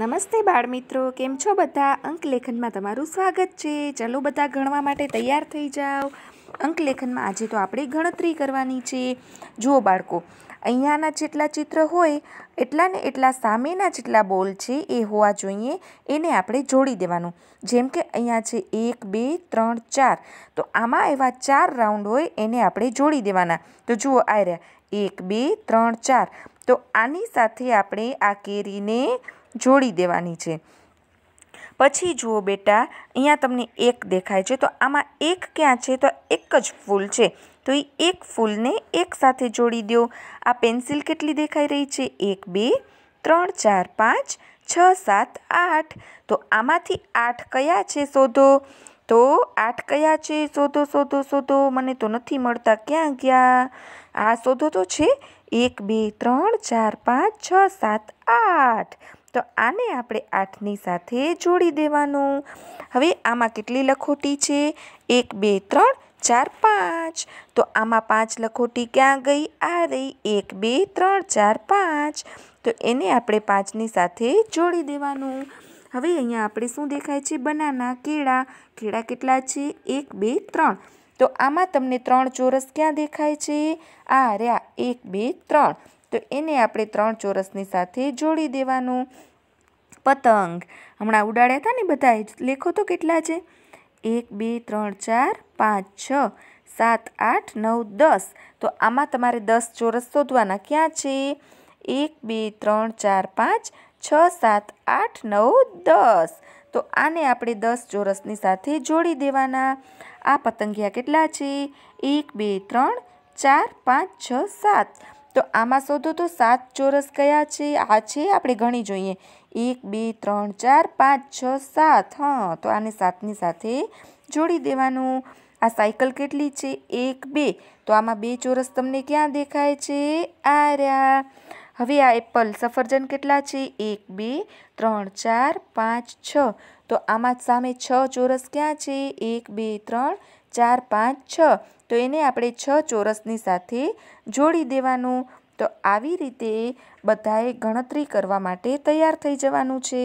નમસ્તે બાળ મિત્રો કેમ છો બધા અંકલેખનમાં તમારું સ્વાગત છે ચલો બધા ગણવા માટે તૈયાર થઈ જાઓ અંકલેખનમાં આજે તો આપણે ગણતરી કરવાની છે જુઓ બાળકો અહીંયાના જેટલા ચિત્ર હોય એટલા ને એટલા સામેના જેટલા બોલ છે એ હોવા જોઈએ એને આપણે જોડી દેવાનું જેમ કે અહીંયા છે એક બે ત્રણ ચાર તો આમાં એવા ચાર રાઉન્ડ હોય એને આપણે જોડી દેવાના તો જુઓ આ રહ્યા એક બે ત્રણ ચાર તો આની સાથે આપણે આ કેરીને જોડી દેવાની છે પછી જુઓ બેટા અહીંયા તમને એક દેખાય છે તો આમાં એક ક્યાં છે તો એક જ ફૂલ છે તો એ એક ફૂલને એક સાથે જોડી દો આ પેન્સિલ કેટલી દેખાઈ રહી છે એક બે ત્રણ ચાર પાંચ છ સાત આઠ તો આમાંથી આઠ કયા છે શોધો તો આઠ કયા છે શોધો શોધો શોધો મને તો નથી મળતા ક્યાં ગયા આ શોધો તો છે એક બે ત્રણ ચાર પાંચ છ સાત આઠ તો આને આપણે આઠની સાથે જોડી દેવાનું હવે આમાં કેટલી લખોટી છે એક બે ત્રણ ચાર પાંચ તો આમાં પાંચ લખોટી ક્યાં ગઈ આ રહી એક બે ત્રણ ચાર પાંચ તો એને આપણે પાંચની સાથે જોડી દેવાનું હવે અહીંયા આપણે શું દેખાય છે બનાના કેળા કેળા કેટલા છે એક બે ત્રણ તો આમાં તમને ત્રણ ચોરસ ક્યાં દેખાય છે આ રહ્યા એક બે ત્રણ તો એને આપણે ત્રણ ચોરસની સાથે જોડી દેવાનું પતંગ હમણાં ઉડાડ્યા હતા ને બધાએ લેખો તો કેટલા છે એક બે ત્રણ ચાર પાંચ છ સાત આઠ નવ દસ તો આમાં તમારે દસ ચોરસ શોધવાના ક્યાં છે એક બે ત્રણ ચાર પાંચ છ સાત આઠ નવ દસ તો આને આપણે દસ ચોરસની સાથે જોડી દેવાના આ પતંગિયા કેટલા છે એક બે ત્રણ ચાર પાંચ છ સાત તો આમાં શોધો તો સાત ચોરસ કયા છે આ છે આપણે ગણી જોઈએ એક બે ત્રણ ચાર પાંચ છ સાત હા તો આને સાતની સાથે જોડી દેવાનું આ સાયકલ કેટલી છે એક બે તો આમાં બે ચોરસ તમને ક્યાં દેખાય છે આ રહ્યા હવે આ એપલ સફરજન કેટલા છે એક બે ત્રણ ચાર પાંચ છ તો આમાં સામે છ ચોરસ ક્યાં છે એક બે ત્રણ ચાર પાંચ છ તો એને આપણે છ ચોરસની સાથે જોડી દેવાનું તો આવી રીતે બધાએ ગણતરી કરવા માટે તૈયાર થઈ જવાનું છે